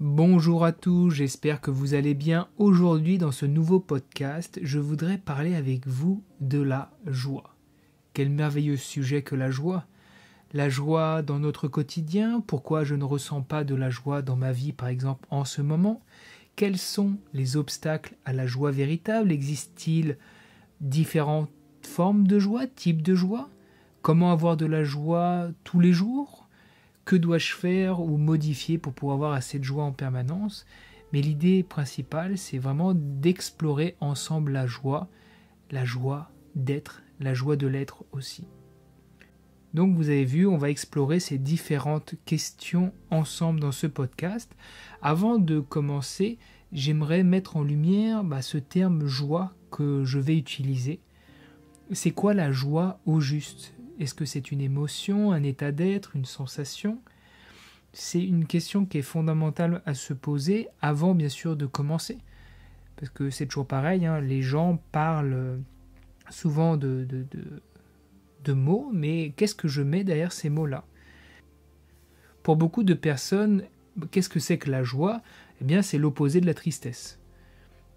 Bonjour à tous, j'espère que vous allez bien. Aujourd'hui dans ce nouveau podcast, je voudrais parler avec vous de la joie. Quel merveilleux sujet que la joie. La joie dans notre quotidien, pourquoi je ne ressens pas de la joie dans ma vie par exemple en ce moment, quels sont les obstacles à la joie véritable, existe-t-il différentes formes de joie, types de joie, comment avoir de la joie tous les jours, que dois-je faire ou modifier pour pouvoir avoir assez de joie en permanence. Mais l'idée principale, c'est vraiment d'explorer ensemble la joie, la joie d'être, la joie de l'être aussi. Donc vous avez vu, on va explorer ces différentes questions ensemble dans ce podcast. Avant de commencer, j'aimerais mettre en lumière bah, ce terme joie que je vais utiliser. C'est quoi la joie au juste est-ce que c'est une émotion, un état d'être, une sensation C'est une question qui est fondamentale à se poser avant bien sûr de commencer. Parce que c'est toujours pareil, hein, les gens parlent euh, souvent de mots, mais qu'est-ce que je mets derrière ces mots-là Pour beaucoup de personnes, qu'est-ce que c'est que la joie Eh bien c'est l'opposé de la tristesse.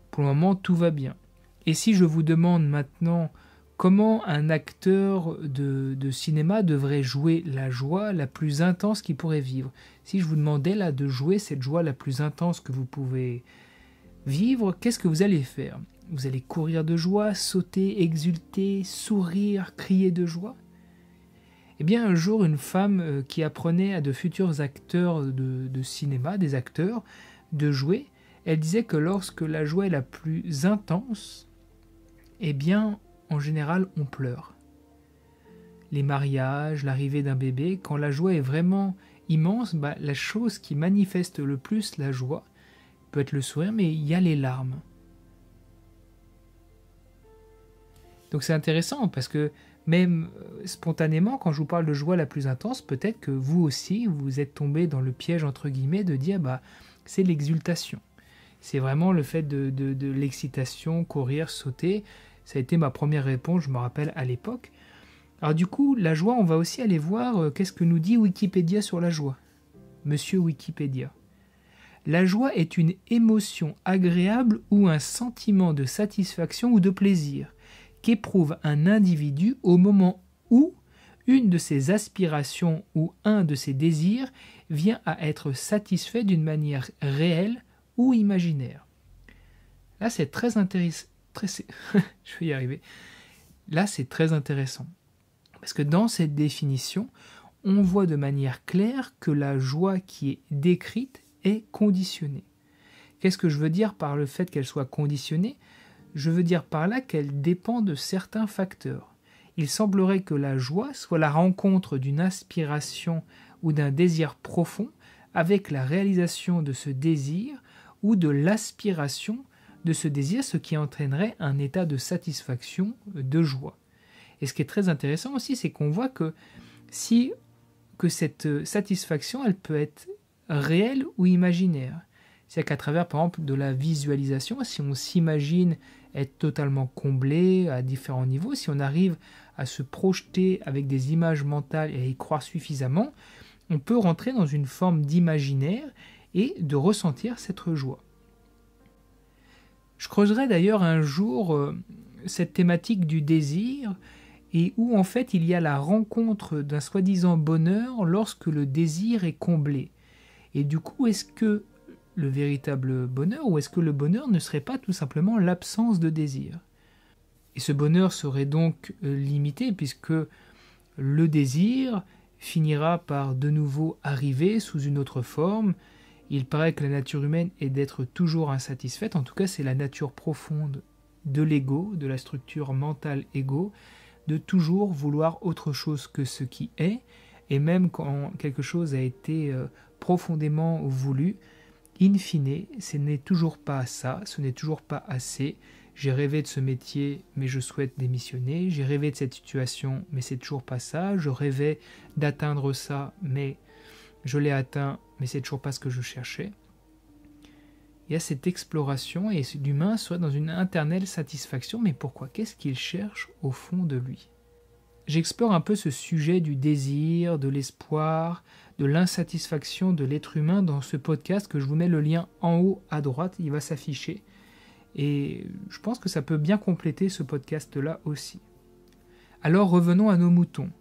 Pour le moment, tout va bien. Et si je vous demande maintenant comment un acteur de, cinéma devrait jouer la joie la plus intense qu'il pourrait vivre. Si je vous demandais là de jouer cette joie la plus intense que vous pouvez vivre, qu'est-ce que vous allez faire Vous allez courir de joie, sauter, exulter, sourire, crier de joie Eh bien un jour, une femme euh, qui apprenait à de futurs acteurs de, de cinéma, des acteurs, de jouer, elle disait que lorsque la joie est la plus intense, eh bien, en général on pleure. Les mariages, l'arrivée d'un bébé, quand la joie est vraiment immense, bah, la chose qui manifeste le plus la joie peut être le sourire, mais il y a les larmes. Donc c'est intéressant parce que même euh, spontanément, quand je vous parle de joie la plus intense, peut-être que vous aussi, vous êtes tombé dans le piège, entre guillemets, de dire, bah, c'est l'exultation. C'est vraiment le fait de l'excitation, courir, sauter. Ça a été ma première réponse, je me rappelle, à l'époque. Alors du coup, la joie, on va aussi aller voir euh, qu'est-ce que nous dit Wikipédia sur la joie. Monsieur Wikipédia. La joie est une émotion agréable ou un sentiment de satisfaction ou de plaisir qu'éprouve un individu au moment où une de ses aspirations ou un de ses désirs vient à être satisfait d'une manière réelle ou imaginaire. Là, c'est très, intéressant très... je vais y arriver. Là, c'est très intéressant. Parce que dans cette définition, on voit de manière claire que la joie qui est décrite est conditionnée. Qu'est-ce que je veux dire par le fait qu'elle soit conditionnée Je veux dire par là qu'elle dépend de certains facteurs. Il semblerait que la joie soit la rencontre d'une aspiration ou d'un désir profond avec la réalisation de ce désir ou de l'aspiration de ce désir, ce qui entraînerait un état de satisfaction, euh, de joie. Et ce qui est très intéressant aussi, c'est qu'on voit que si que cette euh, satisfaction, elle peut être réelle ou imaginaire. cest à qu'à travers, par exemple, de la visualisation, si on s'imagine être totalement comblé à différents niveaux, si on arrive à se projeter avec des images mentales et à y croire suffisamment, on peut rentrer dans une forme d'imaginaire et de ressentir cette joie. Je creuserai d'ailleurs un jour euh, cette thématique du désir et où en fait il y a la rencontre d'un soi-disant bonheur lorsque le désir est comblé. Et du coup, est-ce que le véritable bonheur ou est-ce que le bonheur ne serait pas tout simplement l'absence de désir Et ce bonheur serait donc euh, limité puisque le désir finira par de nouveau arriver sous une autre forme il paraît que la nature humaine est d'être toujours insatisfaite, en tout cas c'est la nature profonde de l'ego, de la structure mentale ego, de toujours vouloir autre chose que ce qui est, et même quand quelque chose a été euh, profondément voulu, in fine, ce n'est toujours pas ça, ce n'est toujours pas assez. J'ai rêvé de ce métier, mais je souhaite démissionner. J'ai rêvé de cette situation, mais c'est toujours pas ça. Je rêvais d'atteindre ça, mais je l'ai atteint, mais c'est toujours pas ce que je cherchais. Il y a cette exploration et l'humain soit dans une internelle satisfaction, mais pourquoi Qu'est-ce qu'il cherche au fond de lui J'explore un peu ce sujet du désir, de l'espoir, de l'insatisfaction de l'être humain dans ce podcast que je vous mets le lien en haut à droite, il va s'afficher. Et je pense que ça peut bien compléter ce podcast-là aussi. Alors revenons à nos moutons.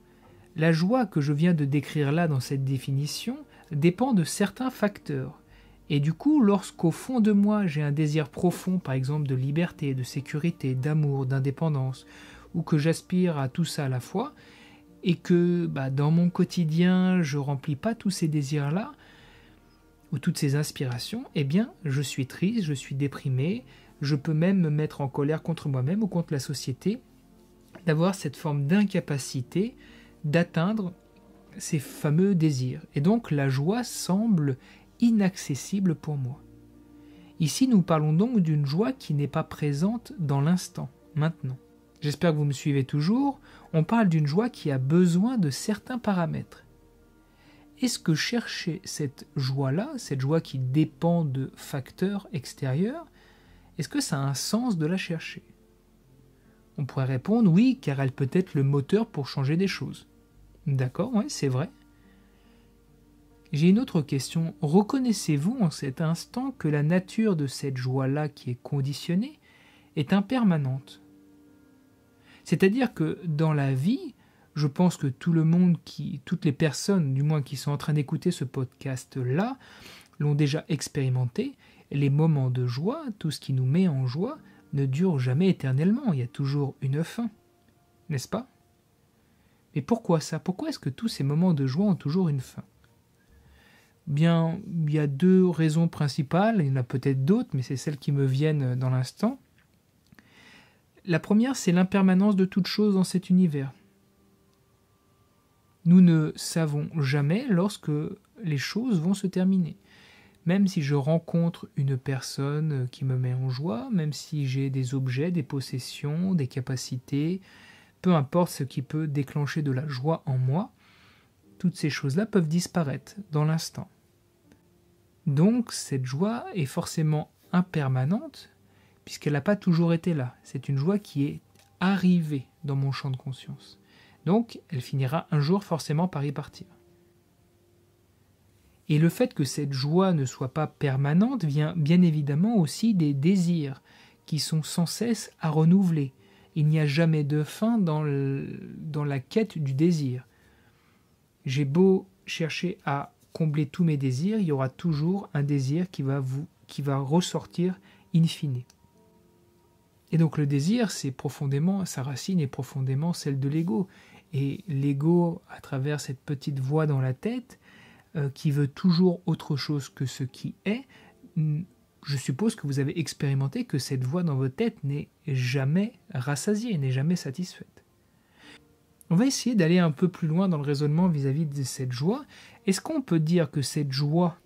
La joie que je viens de décrire là dans cette définition, dépend de certains facteurs. Et du coup, lorsqu'au fond de moi j'ai un désir profond, par exemple de liberté, de sécurité, d'amour, d'indépendance, ou que j'aspire à tout ça à la fois, et que bah, dans mon quotidien je remplis pas tous ces désirs-là, ou toutes ces inspirations, eh bien je suis triste, je suis déprimé, je peux même me mettre en colère contre moi-même ou contre la société, d'avoir cette forme d'incapacité d'atteindre ces fameux désirs. Et donc la joie semble inaccessible pour moi. Ici, nous parlons donc d'une joie qui n'est pas présente dans l'instant, maintenant. J'espère que vous me suivez toujours. On parle d'une joie qui a besoin de certains paramètres. Est-ce que chercher cette joie-là, cette joie qui dépend de facteurs extérieurs, est-ce que ça a un sens de la chercher On pourrait répondre oui, car elle peut être le moteur pour changer des choses. D'accord, oui, c'est vrai. J'ai une autre question. Reconnaissez-vous en cet instant que la nature de cette joie-là qui est conditionnée est impermanente C'est-à-dire que dans la vie, je pense que tout le monde qui, toutes les personnes du moins qui sont en train d'écouter ce podcast-là, l'ont déjà expérimenté. Les moments de joie, tout ce qui nous met en joie, ne dure jamais éternellement, il y a toujours une fin, n'est-ce pas mais pourquoi ça Pourquoi est-ce que tous ces moments de joie ont toujours une fin Bien, il y a deux raisons principales, il y en a peut-être d'autres, mais c'est celles qui me viennent dans l'instant. La première, c'est l'impermanence de toute chose dans cet univers. Nous ne savons jamais lorsque les choses vont se terminer. Même si je rencontre une personne qui me met en joie, même si j'ai des objets, des possessions, des capacités, peu importe ce qui peut déclencher de la joie en moi, toutes ces choses-là peuvent disparaître dans l'instant. Donc cette joie est forcément impermanente, puisqu'elle n'a pas toujours été là. C'est une joie qui est arrivée dans mon champ de conscience. Donc elle finira un jour forcément par y partir. Et le fait que cette joie ne soit pas permanente vient bien évidemment aussi des désirs qui sont sans cesse à renouveler, il n'y a jamais de fin dans, dans la quête du désir. J'ai beau chercher à combler tous mes désirs, il y aura toujours un désir qui va, vous, qui va ressortir in fine. Et donc le désir, c'est profondément, sa racine est profondément celle de l'ego. Et l'ego, à travers cette petite voix dans la tête, euh, qui veut toujours autre chose que ce qui est, je suppose que vous avez expérimenté que cette voix dans votre tête n'est jamais rassasiée, n'est jamais satisfaite. On va essayer d'aller un peu plus loin dans le raisonnement vis-à-vis de cette joie. Est-ce qu'on peut dire que cette joie,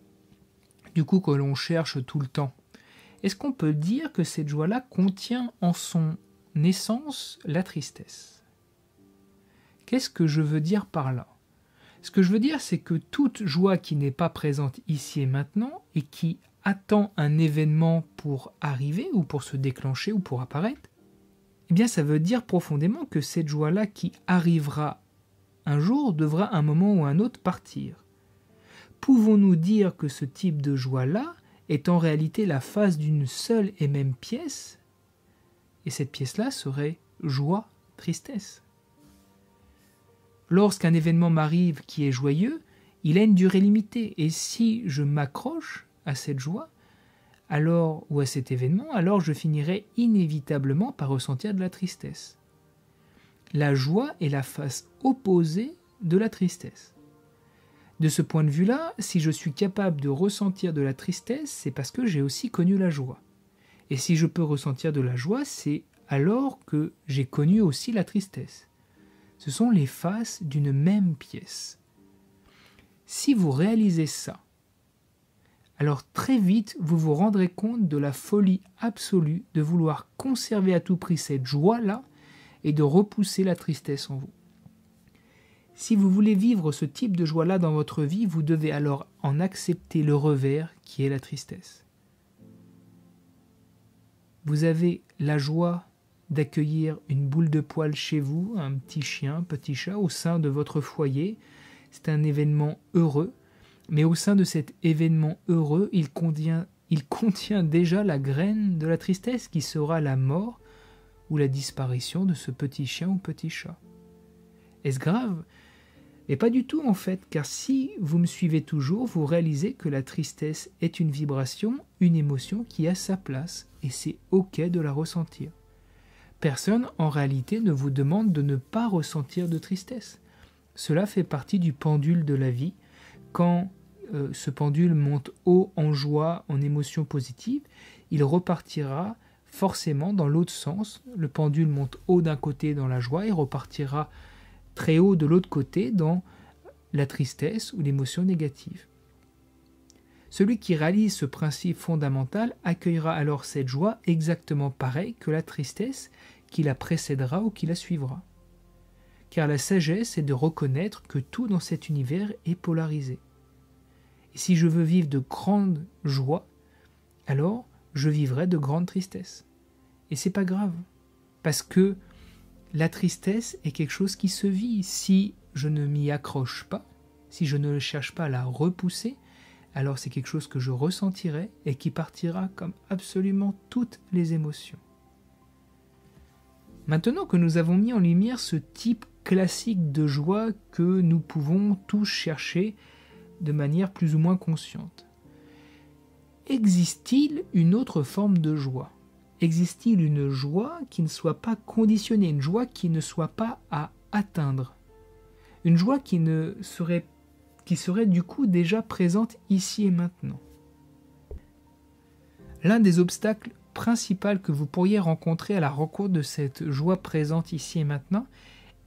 du coup, que l'on cherche tout le temps, est-ce qu'on peut dire que cette joie-là contient en son naissance la tristesse Qu'est-ce que je veux dire par là Ce que je veux dire, c'est que toute joie qui n'est pas présente ici et maintenant et qui attend un événement pour arriver ou pour se déclencher ou pour apparaître, eh bien ça veut dire profondément que cette joie-là qui arrivera un jour devra un moment ou un autre partir. Pouvons-nous dire que ce type de joie-là est en réalité la face d'une seule et même pièce Et cette pièce-là serait joie, tristesse. Lorsqu'un événement m'arrive qui est joyeux, il a une durée limitée, et si je m'accroche, à cette joie, alors ou à cet événement, alors je finirai inévitablement par ressentir de la tristesse. La joie est la face opposée de la tristesse. De ce point de vue-là, si je suis capable de ressentir de la tristesse, c'est parce que j'ai aussi connu la joie. Et si je peux ressentir de la joie, c'est alors que j'ai connu aussi la tristesse. Ce sont les faces d'une même pièce. Si vous réalisez ça, alors très vite vous vous rendrez compte de la folie absolue de vouloir conserver à tout prix cette joie-là et de repousser la tristesse en vous. Si vous voulez vivre ce type de joie-là dans votre vie, vous devez alors en accepter le revers qui est la tristesse. Vous avez la joie d'accueillir une boule de poils chez vous, un petit chien, petit chat, au sein de votre foyer. C'est un événement heureux, mais au sein de cet événement heureux, il contient, déjà la graine de la tristesse qui sera la mort ou la disparition de ce petit chien ou petit chat. Est-ce grave Et pas du tout en fait, car si vous me suivez toujours, vous réalisez que la tristesse est une vibration, une émotion qui a sa place, et c'est ok de la ressentir. Personne en réalité ne vous demande de ne pas ressentir de tristesse. Cela fait partie du pendule de la vie, quand euh, ce pendule monte haut en joie, en émotion positive, il repartira forcément dans l'autre sens. Le pendule monte haut d'un côté dans la joie et repartira très haut de l'autre côté dans la tristesse ou l'émotion négative. Celui qui réalise ce principe fondamental accueillera alors cette joie exactement pareil que la tristesse qui la précédera ou qui la suivra car la sagesse est de reconnaître que tout dans cet univers est polarisé. Et si je veux vivre de grandes joies, alors je vivrai de grandes tristesses. Et c'est pas grave, parce que la tristesse est quelque chose qui se vit. Si je ne m'y accroche pas, si je ne cherche pas à la repousser, alors c'est quelque chose que je ressentirai et qui partira comme absolument toutes les émotions. Maintenant que nous avons mis en lumière ce type classique de joie que nous pouvons tous chercher de manière plus ou moins consciente. Existe-t-il une autre forme de joie Existe-t-il une joie qui ne soit pas conditionnée, une joie qui ne soit pas à atteindre Une joie qui, serait, qui serait du coup déjà présente ici et maintenant L'un des obstacles principaux que vous pourriez rencontrer à la rencontre de cette joie présente ici et maintenant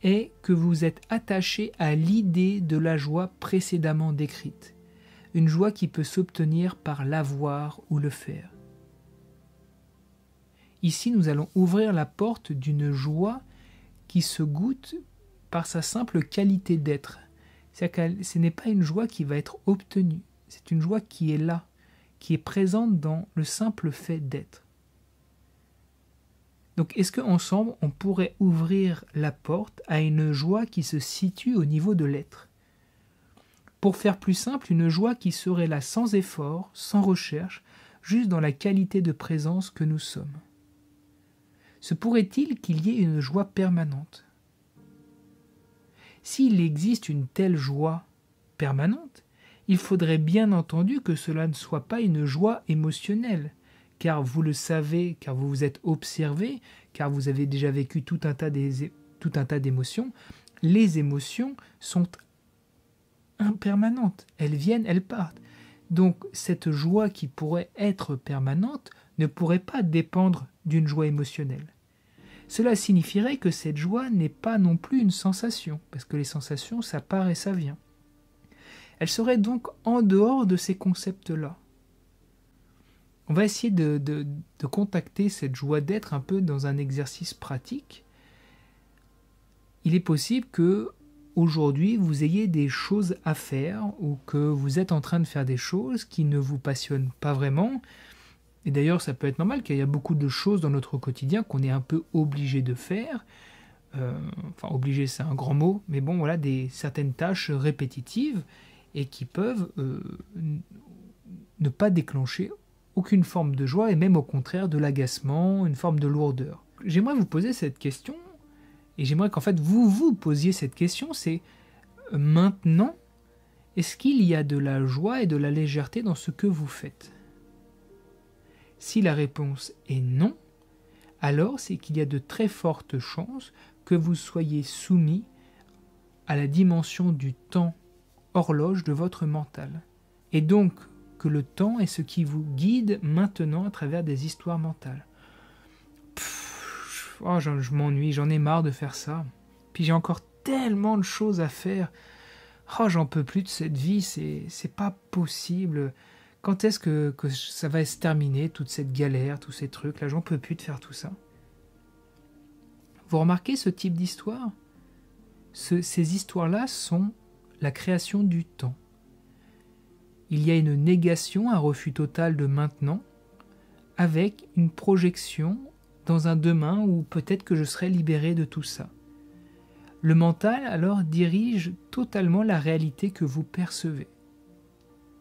est que vous êtes attaché à l'idée de la joie précédemment décrite, une joie qui peut s'obtenir par l'avoir ou le faire. Ici, nous allons ouvrir la porte d'une joie qui se goûte par sa simple qualité d'être. cest ce n'est pas une joie qui va être obtenue, c'est une joie qui est là, qui est présente dans le simple fait d'être. Donc est-ce qu'ensemble, on pourrait ouvrir la porte à une joie qui se situe au niveau de l'être Pour faire plus simple, une joie qui serait là sans effort, sans recherche, juste dans la qualité de présence que nous sommes. Se pourrait-il qu'il y ait une joie permanente S'il existe une telle joie permanente, il faudrait bien entendu que cela ne soit pas une joie émotionnelle, car vous le savez, car vous vous êtes observé, car vous avez déjà vécu tout un tas tout un tas d'émotions, les émotions sont impermanentes. Elles viennent, elles partent. Donc cette joie qui pourrait être permanente ne pourrait pas dépendre d'une joie émotionnelle. Cela signifierait que cette joie n'est pas non plus une sensation, parce que les sensations, ça part et ça vient. Elle serait donc en dehors de ces concepts-là. On va essayer de, contacter cette joie d'être un peu dans un exercice pratique. Il est possible que aujourd'hui vous ayez des choses à faire ou que vous êtes en train de faire des choses qui ne vous passionnent pas vraiment. Et d'ailleurs, ça peut être normal qu'il y a beaucoup de choses dans notre quotidien qu'on est un peu obligé de faire. Euh, enfin, obligé, c'est un grand mot, mais bon, voilà, des certaines tâches répétitives et qui peuvent euh, ne pas déclencher aucune forme de joie et même au contraire de l'agacement, une forme de lourdeur. J'aimerais vous poser cette question et j'aimerais qu'en fait vous vous posiez cette question, c'est euh, maintenant, est-ce qu'il y a de la joie et de la légèreté dans ce que vous faites Si la réponse est non, alors c'est qu'il y a de très fortes chances que vous soyez soumis à la dimension du temps horloge de votre mental. Et donc, que le temps est ce qui vous guide maintenant à travers des histoires mentales. Oh, je, m'ennuie, j'en ai marre de faire ça. Puis j'ai encore tellement de choses à faire. Oh, j'en peux plus de cette vie, c'est pas possible. Quand est-ce que, ça va se terminer, toute cette galère, tous ces trucs Là, j'en peux plus de faire tout ça. Vous remarquez ce type d'histoire Ces histoires-là sont la création du temps il y a une négation, un refus total de maintenant, avec une projection dans un demain où peut-être que je serai libéré de tout ça. Le mental alors dirige totalement la réalité que vous percevez.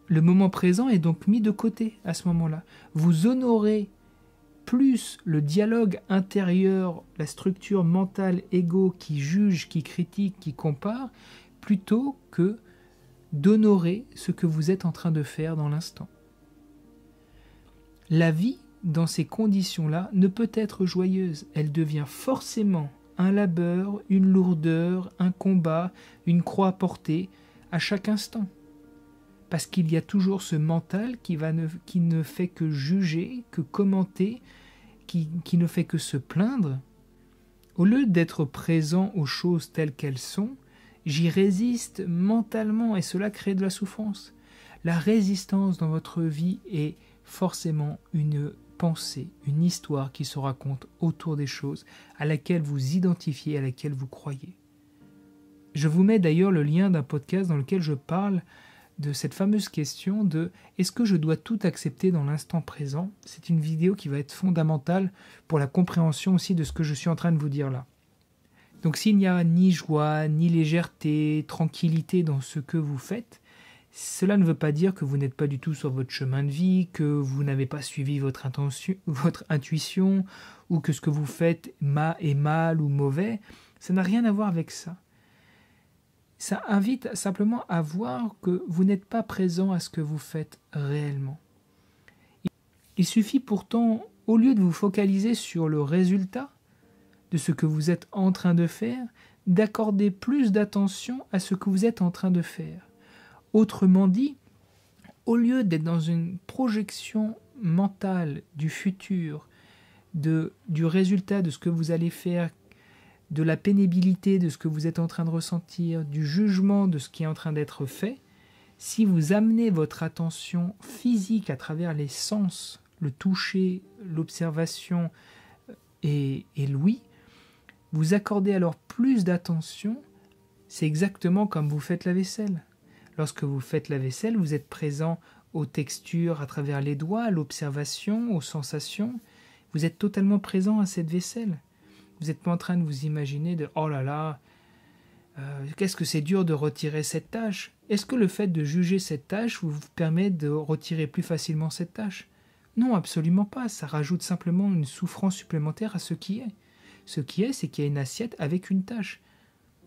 Le moment présent est donc mis de côté à ce moment-là. Vous honorez plus le dialogue intérieur, la structure mentale égo qui juge, qui critique, qui compare, plutôt que d'honorer ce que vous êtes en train de faire dans l'instant. La vie, dans ces conditions-là, ne peut être joyeuse, elle devient forcément un labeur, une lourdeur, un combat, une croix portée à chaque instant. Parce qu'il y a toujours ce mental qui, va ne, qui ne fait que juger, que commenter, qui ne fait que se plaindre. Au lieu d'être présent aux choses telles qu'elles sont, J'y résiste mentalement et cela crée de la souffrance. La résistance dans votre vie est forcément une pensée, une histoire qui se raconte autour des choses à laquelle vous identifiez, à laquelle vous croyez. Je vous mets d'ailleurs le lien d'un podcast dans lequel je parle de cette fameuse question de est-ce que je dois tout accepter dans l'instant présent C'est une vidéo qui va être fondamentale pour la compréhension aussi de ce que je suis en train de vous dire là. Donc s'il n'y a ni joie, ni légèreté, tranquillité dans ce que vous faites, cela ne veut pas dire que vous n'êtes pas du tout sur votre chemin de vie, que vous n'avez pas suivi votre, intention, intuition, ou que ce que vous faites est mal ou mauvais. Ça n'a rien à voir avec ça. Ça invite simplement à voir que vous n'êtes pas présent à ce que vous faites réellement. Il suffit pourtant, au lieu de vous focaliser sur le résultat, de ce que vous êtes en train de faire, d'accorder plus d'attention à ce que vous êtes en train de faire. Autrement dit, au lieu d'être dans une projection mentale du futur, de, du résultat de ce que vous allez faire, de la pénibilité de ce que vous êtes en train de ressentir, du jugement de ce qui est en train d'être fait, si vous amenez votre attention physique à travers les sens, le toucher, l'observation euh, et, et l'ouïe, vous accordez alors plus d'attention, c'est exactement comme vous faites la vaisselle. Lorsque vous faites la vaisselle, vous êtes présent aux textures à travers les doigts, à l'observation, aux sensations. Vous êtes totalement présent à cette vaisselle. Vous n'êtes pas en train de vous imaginer de ⁇ oh là là, euh, qu'est-ce que c'est dur de retirer cette tâche ?⁇ Est-ce que le fait de juger cette tâche vous permet de retirer plus facilement cette tâche Non, absolument pas. Ça rajoute simplement une souffrance supplémentaire à ce qui est. Ce qui est, c'est qu'il y a une assiette avec une tâche.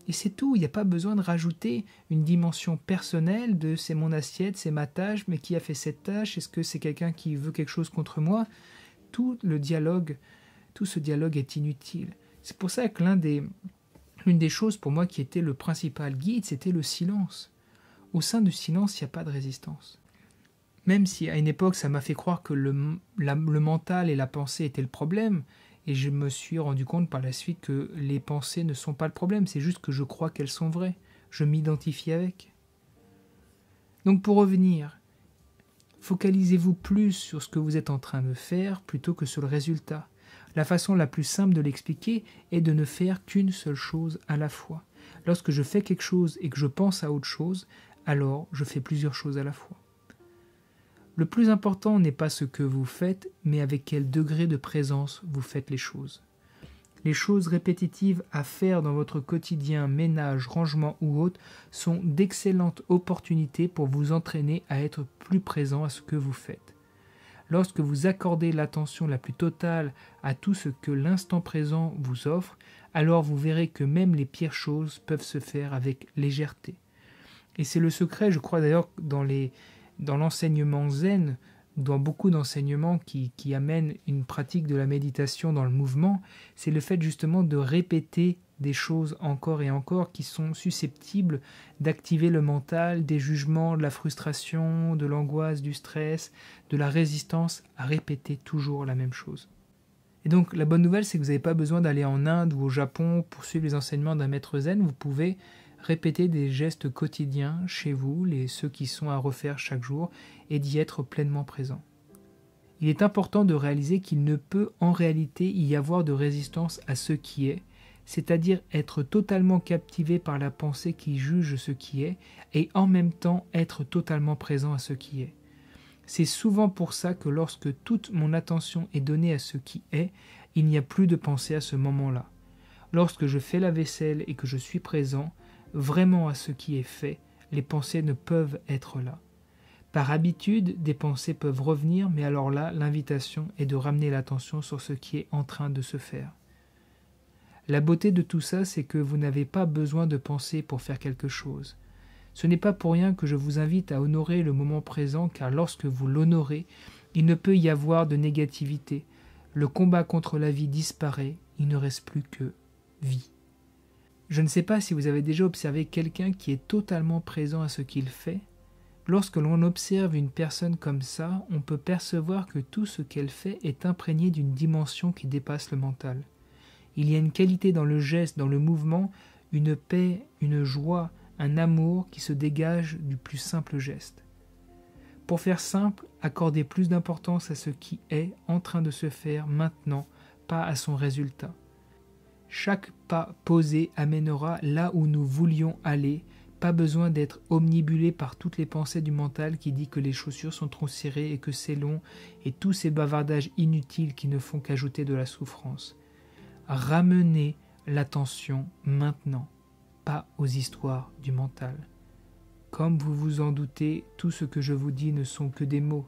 Et c'est tout, il n'y a pas besoin de rajouter une dimension personnelle de c'est mon assiette, c'est ma tâche, mais qui a fait cette tâche, est-ce que c'est quelqu'un qui veut quelque chose contre moi Tout le dialogue, tout ce dialogue est inutile. C'est pour ça que l'un des, l'une des choses pour moi qui était le principal guide, c'était le silence. Au sein du silence, il n'y a pas de résistance. Même si à une époque ça m'a fait croire que le mental et la pensée étaient le problème, et je me suis rendu compte par la suite que les pensées ne sont pas le problème, c'est juste que je crois qu'elles sont vraies. Je m'identifie avec. Donc pour revenir, focalisez-vous plus sur ce que vous êtes en train de faire plutôt que sur le résultat. La façon la plus simple de l'expliquer est de ne faire qu'une seule chose à la fois. Lorsque je fais quelque chose et que je pense à autre chose, alors je fais plusieurs choses à la fois. Le plus important n'est pas ce que vous faites, mais avec quel degré de présence vous faites les choses. Les choses répétitives à faire dans votre quotidien, ménage, rangement ou autre, sont d'excellentes opportunités pour vous entraîner à être plus présent à ce que vous faites. Lorsque vous accordez l'attention la plus totale à tout ce que l'instant présent vous offre, alors vous verrez que même les pires choses peuvent se faire avec légèreté. Et c'est le secret, je crois d'ailleurs, dans les, dans l'enseignement zen, dans beaucoup d'enseignements qui, amènent une pratique de la méditation dans le mouvement, c'est le fait justement de répéter des choses encore et encore qui sont susceptibles d'activer le mental, des jugements, de la frustration, de l'angoisse, du stress, de la résistance à répéter toujours la même chose. Et donc la bonne nouvelle, c'est que vous n'avez pas besoin d'aller en Inde ou au Japon pour suivre les enseignements d'un maître zen, vous pouvez Répéter des gestes quotidiens chez vous, les ceux qui sont à refaire chaque jour, et d'y être pleinement présent. Il est important de réaliser qu'il ne peut en réalité y avoir de résistance à ce qui est, c'est-à-dire être totalement captivé par la pensée qui juge ce qui est, et en même temps être totalement présent à ce qui est. C'est souvent pour ça que lorsque toute mon attention est donnée à ce qui est, il n'y a plus de pensée à ce moment-là. Lorsque je fais la vaisselle et que je suis présent, vraiment à ce qui est fait, les pensées ne peuvent être là. Par habitude, des pensées peuvent revenir, mais alors là, l'invitation est de ramener l'attention sur ce qui est en train de se faire. La beauté de tout ça, c'est que vous n'avez pas besoin de penser pour faire quelque chose. Ce n'est pas pour rien que je vous invite à honorer le moment présent, car lorsque vous l'honorez, il ne peut y avoir de négativité. Le combat contre la vie disparaît, il ne reste plus que vie. Je ne sais pas si vous avez déjà observé quelqu'un qui est totalement présent à ce qu'il fait. Lorsque l'on observe une personne comme ça, on peut percevoir que tout ce qu'elle fait est imprégné d'une dimension qui dépasse le mental. Il y a une qualité dans le geste, dans le mouvement, une paix, une joie, un amour qui se dégage du plus simple geste. Pour faire simple, accordez plus d'importance à ce qui est en train de se faire maintenant, pas à son résultat. Chaque pas posé amènera là où nous voulions aller, pas besoin d'être omnibulé par toutes les pensées du mental qui dit que les chaussures sont trop serrées et que c'est long, et tous ces bavardages inutiles qui ne font qu'ajouter de la souffrance. Ramenez l'attention maintenant, pas aux histoires du mental. Comme vous vous en doutez, tout ce que je vous dis ne sont que des mots.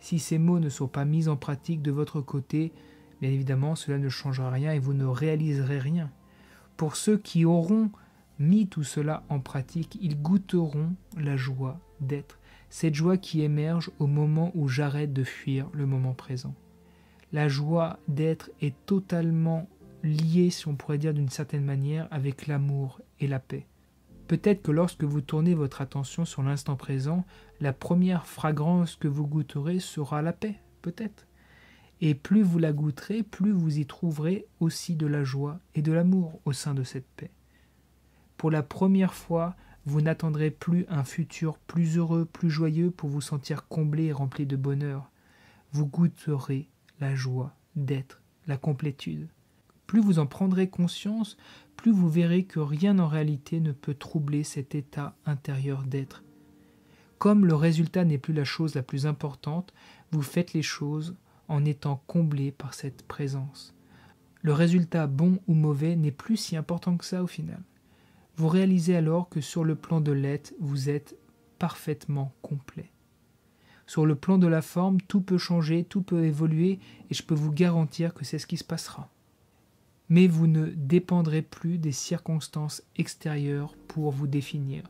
Si ces mots ne sont pas mis en pratique de votre côté, Bien évidemment, cela ne changera rien et vous ne réaliserez rien. Pour ceux qui auront mis tout cela en pratique, ils goûteront la joie d'être, cette joie qui émerge au moment où j'arrête de fuir le moment présent. La joie d'être est totalement liée, si on pourrait dire d'une certaine manière, avec l'amour et la paix. Peut-être que lorsque vous tournez votre attention sur l'instant présent, la première fragrance que vous goûterez sera la paix, peut-être et plus vous la goûterez, plus vous y trouverez aussi de la joie et de l'amour au sein de cette paix. Pour la première fois, vous n'attendrez plus un futur plus heureux, plus joyeux pour vous sentir comblé et rempli de bonheur. Vous goûterez la joie d'être, la complétude. Plus vous en prendrez conscience, plus vous verrez que rien en réalité ne peut troubler cet état intérieur d'être. Comme le résultat n'est plus la chose la plus importante, vous faites les choses en étant comblé par cette présence. Le résultat bon ou mauvais n'est plus si important que ça au final. Vous réalisez alors que sur le plan de l'être, vous êtes parfaitement complet. Sur le plan de la forme, tout peut changer, tout peut évoluer, et je peux vous garantir que c'est ce qui se passera. Mais vous ne dépendrez plus des circonstances extérieures pour vous définir.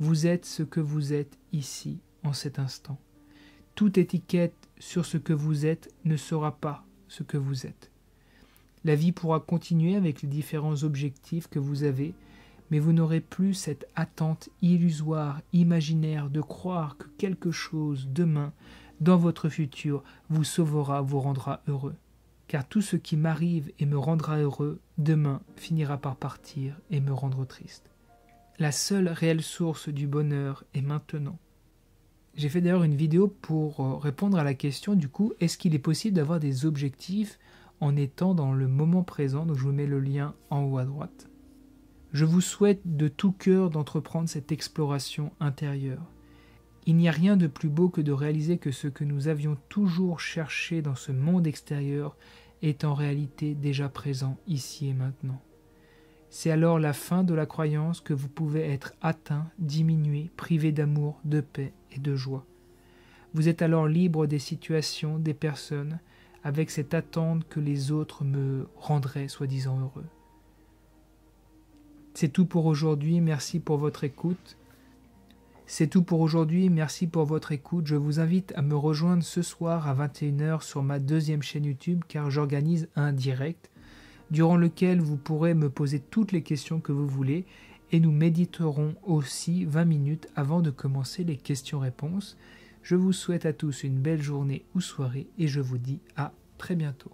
Vous êtes ce que vous êtes ici, en cet instant toute étiquette sur ce que vous êtes ne sera pas ce que vous êtes. La vie pourra continuer avec les différents objectifs que vous avez, mais vous n'aurez plus cette attente illusoire, imaginaire de croire que quelque chose demain, dans votre futur, vous sauvera, vous rendra heureux. Car tout ce qui m'arrive et me rendra heureux, demain finira par partir et me rendre triste. La seule réelle source du bonheur est maintenant. J'ai fait d'ailleurs une vidéo pour euh, répondre à la question du coup, est-ce qu'il est possible d'avoir des objectifs en étant dans le moment présent Donc je vous mets le lien en haut à droite. Je vous souhaite de tout cœur d'entreprendre cette exploration intérieure. Il n'y a rien de plus beau que de réaliser que ce que nous avions toujours cherché dans ce monde extérieur est en réalité déjà présent ici et maintenant. C'est alors la fin de la croyance que vous pouvez être atteint, diminué, privé d'amour, de paix de joie. Vous êtes alors libre des situations, des personnes, avec cette attente que les autres me rendraient soi-disant heureux. C'est tout pour aujourd'hui, merci pour votre écoute. C'est tout pour aujourd'hui, merci pour votre écoute. Je vous invite à me rejoindre ce soir à 21h sur ma deuxième chaîne YouTube car j'organise un direct durant lequel vous pourrez me poser toutes les questions que vous voulez et nous méditerons aussi 20 minutes avant de commencer les questions-réponses. Je vous souhaite à tous une belle journée ou soirée et je vous dis à très bientôt.